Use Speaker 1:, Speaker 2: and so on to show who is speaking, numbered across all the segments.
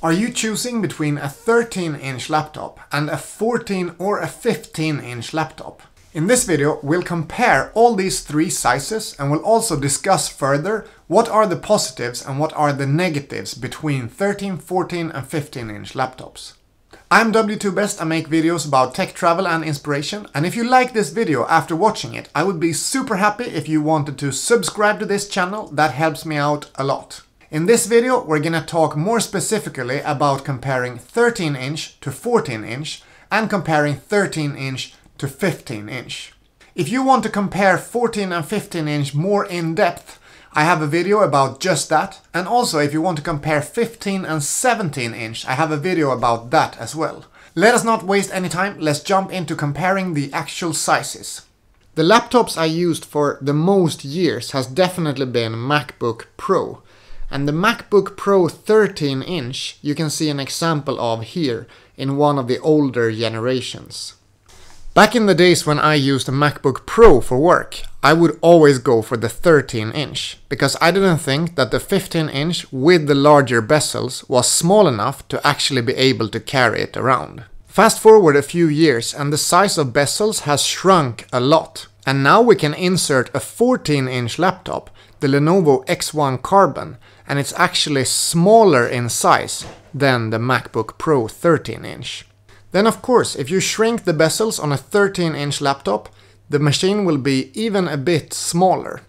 Speaker 1: Are you choosing between a 13 inch laptop and a 14 or a 15 inch laptop? In this video we'll compare all these three sizes and we'll also discuss further what are the positives and what are the negatives between 13, 14 and 15 inch laptops. I'm W2Best, I make videos about tech travel and inspiration and if you like this video after watching it I would be super happy if you wanted to subscribe to this channel, that helps me out a lot. In this video, we're gonna talk more specifically about comparing 13 inch to 14 inch and comparing 13 inch to 15 inch. If you want to compare 14 and 15 inch more in depth, I have a video about just that. And also if you want to compare 15 and 17 inch, I have a video about that as well. Let us not waste any time, let's jump into comparing the actual sizes. The laptops I used for the most years has definitely been MacBook Pro. And the MacBook Pro 13 inch you can see an example of here in one of the older generations. Back in the days when I used a MacBook Pro for work, I would always go for the 13 inch, because I didn't think that the 15 inch with the larger bezels was small enough to actually be able to carry it around. Fast forward a few years and the size of bezels has shrunk a lot, and now we can insert a 14 inch laptop, the Lenovo X1 Carbon, and it's actually smaller in size than the MacBook Pro 13 inch. Then of course, if you shrink the bezels on a 13 inch laptop, the machine will be even a bit smaller.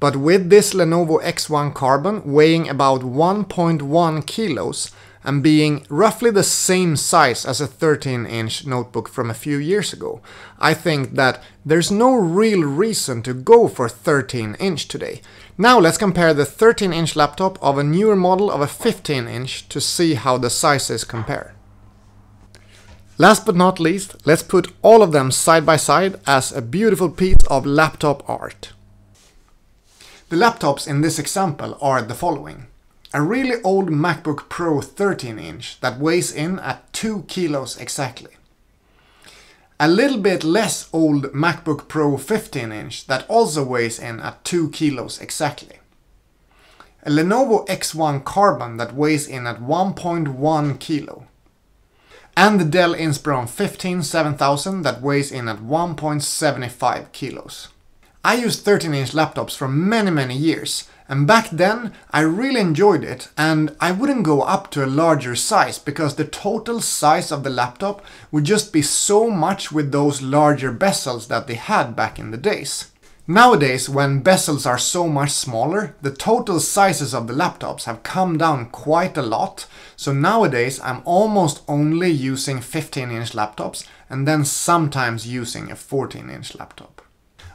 Speaker 1: But with this Lenovo X1 Carbon weighing about 1.1 kilos, and being roughly the same size as a 13 inch notebook from a few years ago, I think that there's no real reason to go for 13 inch today. Now let's compare the 13 inch laptop of a newer model of a 15 inch to see how the sizes compare. Last but not least, let's put all of them side by side as a beautiful piece of laptop art. The laptops in this example are the following. A really old MacBook Pro 13 inch that weighs in at 2 kilos exactly. A little bit less old MacBook Pro 15 inch that also weighs in at 2 kilos exactly. A Lenovo X1 Carbon that weighs in at 1.1 kilo. And the Dell Inspiron 15 7000 that weighs in at 1.75 kilos. I used 13 inch laptops for many many years and back then, I really enjoyed it and I wouldn't go up to a larger size because the total size of the laptop would just be so much with those larger bezels that they had back in the days. Nowadays, when bezels are so much smaller, the total sizes of the laptops have come down quite a lot. So nowadays, I'm almost only using 15-inch laptops and then sometimes using a 14-inch laptop.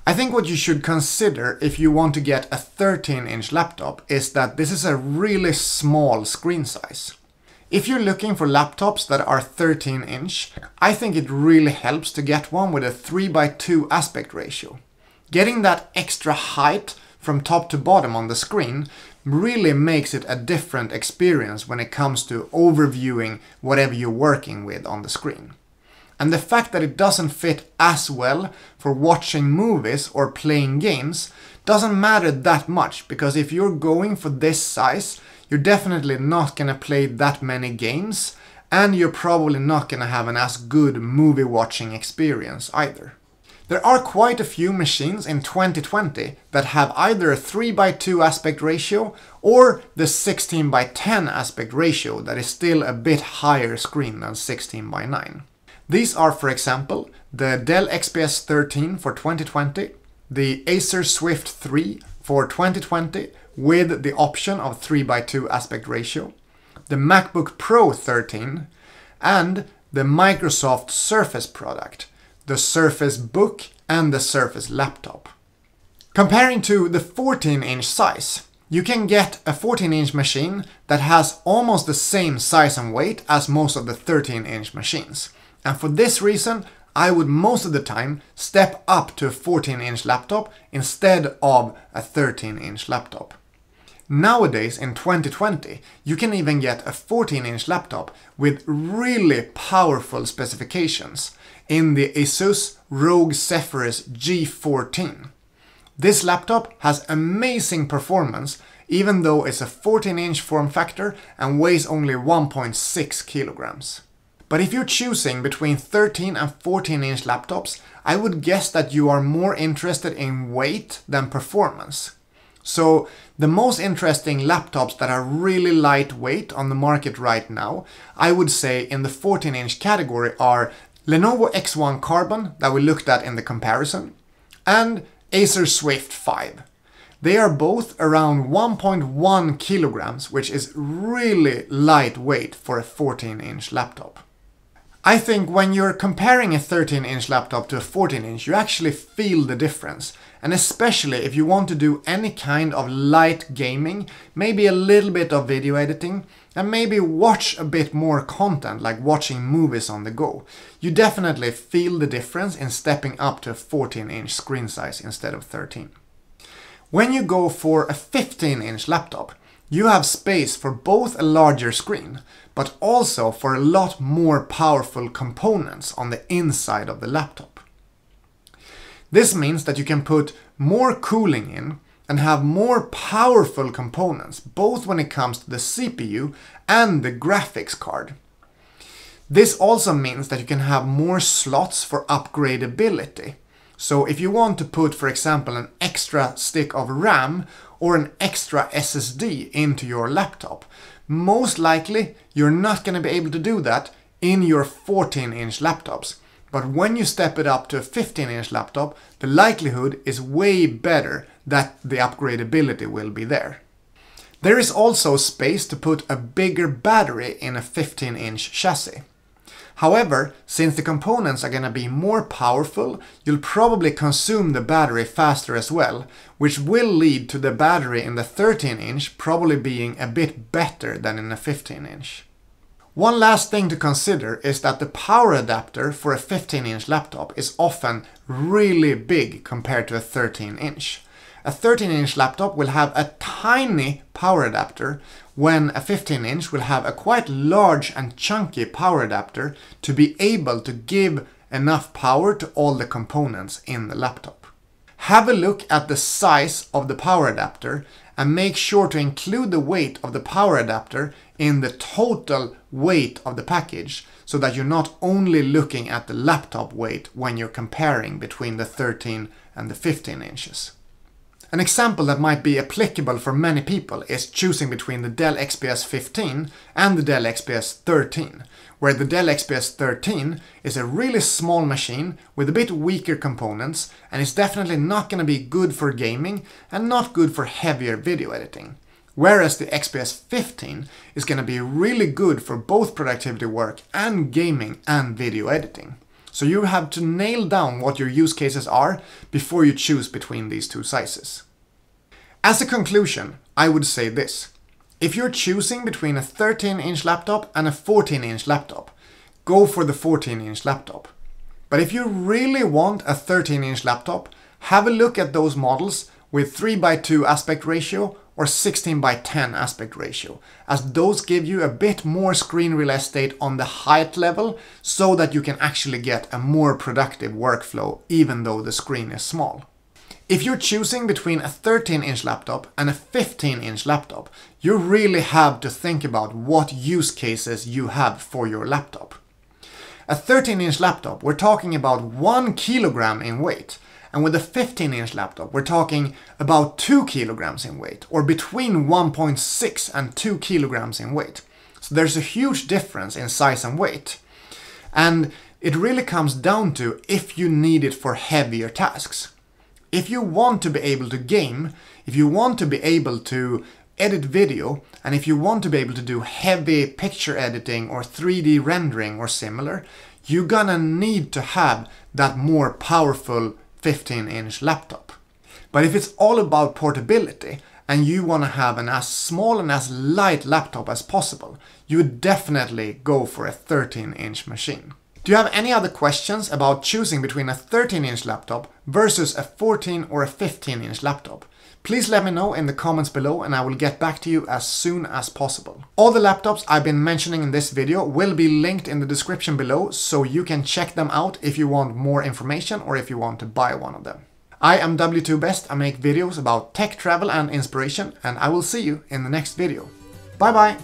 Speaker 1: I think what you should consider if you want to get a 13 inch laptop is that this is a really small screen size. If you're looking for laptops that are 13 inch, I think it really helps to get one with a 3x2 aspect ratio. Getting that extra height from top to bottom on the screen really makes it a different experience when it comes to overviewing whatever you're working with on the screen. And the fact that it doesn't fit as well for watching movies or playing games doesn't matter that much because if you're going for this size, you're definitely not gonna play that many games and you're probably not gonna have an as good movie watching experience either. There are quite a few machines in 2020 that have either a 3x2 aspect ratio or the 16x10 aspect ratio that is still a bit higher screen than 16x9. These are, for example, the Dell XPS 13 for 2020, the Acer Swift 3 for 2020 with the option of 3x2 aspect ratio, the MacBook Pro 13, and the Microsoft Surface product, the Surface Book and the Surface Laptop. Comparing to the 14-inch size, you can get a 14-inch machine that has almost the same size and weight as most of the 13-inch machines. And for this reason, I would most of the time step up to a 14 inch laptop instead of a 13 inch laptop. Nowadays in 2020, you can even get a 14 inch laptop with really powerful specifications in the Asus Rogue Zephyrus G14. This laptop has amazing performance even though it's a 14 inch form factor and weighs only 1.6 kilograms. But if you're choosing between 13 and 14 inch laptops, I would guess that you are more interested in weight than performance. So the most interesting laptops that are really lightweight on the market right now, I would say in the 14 inch category are Lenovo X1 Carbon that we looked at in the comparison and Acer Swift 5. They are both around 1.1 kilograms, which is really lightweight for a 14 inch laptop. I think when you're comparing a 13 inch laptop to a 14 inch, you actually feel the difference. And especially if you want to do any kind of light gaming, maybe a little bit of video editing, and maybe watch a bit more content like watching movies on the go. You definitely feel the difference in stepping up to a 14 inch screen size instead of 13. When you go for a 15 inch laptop, you have space for both a larger screen, but also for a lot more powerful components on the inside of the laptop. This means that you can put more cooling in and have more powerful components, both when it comes to the CPU and the graphics card. This also means that you can have more slots for upgradability. So if you want to put, for example, an extra stick of RAM or an extra SSD into your laptop, most likely, you're not going to be able to do that in your 14-inch laptops. But when you step it up to a 15-inch laptop, the likelihood is way better that the upgradability will be there. There is also space to put a bigger battery in a 15-inch chassis. However, since the components are going to be more powerful, you'll probably consume the battery faster as well, which will lead to the battery in the 13 inch probably being a bit better than in a 15 inch. One last thing to consider is that the power adapter for a 15 inch laptop is often really big compared to a 13 inch. A 13 inch laptop will have a tiny power adapter when a 15 inch will have a quite large and chunky power adapter to be able to give enough power to all the components in the laptop. Have a look at the size of the power adapter and make sure to include the weight of the power adapter in the total weight of the package so that you're not only looking at the laptop weight when you're comparing between the 13 and the 15 inches. An example that might be applicable for many people is choosing between the Dell XPS 15 and the Dell XPS 13, where the Dell XPS 13 is a really small machine with a bit weaker components and is definitely not going to be good for gaming and not good for heavier video editing. Whereas the XPS 15 is going to be really good for both productivity work and gaming and video editing. So you have to nail down what your use cases are before you choose between these two sizes. As a conclusion, I would say this. If you're choosing between a 13-inch laptop and a 14-inch laptop, go for the 14-inch laptop. But if you really want a 13-inch laptop, have a look at those models with 3 by 2 aspect ratio or 16 by 10 aspect ratio, as those give you a bit more screen real estate on the height level so that you can actually get a more productive workflow even though the screen is small. If you're choosing between a 13 inch laptop and a 15 inch laptop, you really have to think about what use cases you have for your laptop. A 13 inch laptop, we're talking about one kilogram in weight, and with a 15 inch laptop, we're talking about 2 kilograms in weight, or between 1.6 and 2 kilograms in weight. So there's a huge difference in size and weight. And it really comes down to if you need it for heavier tasks. If you want to be able to game, if you want to be able to edit video, and if you want to be able to do heavy picture editing or 3D rendering or similar, you're gonna need to have that more powerful 15 inch laptop. But if it's all about portability and you want to have an as small and as light laptop as possible, you would definitely go for a 13 inch machine. Do you have any other questions about choosing between a 13-inch laptop versus a 14 or a 15-inch laptop? Please let me know in the comments below and I will get back to you as soon as possible. All the laptops I've been mentioning in this video will be linked in the description below so you can check them out if you want more information or if you want to buy one of them. I am W2Best, I make videos about tech, travel and inspiration and I will see you in the next video. Bye bye!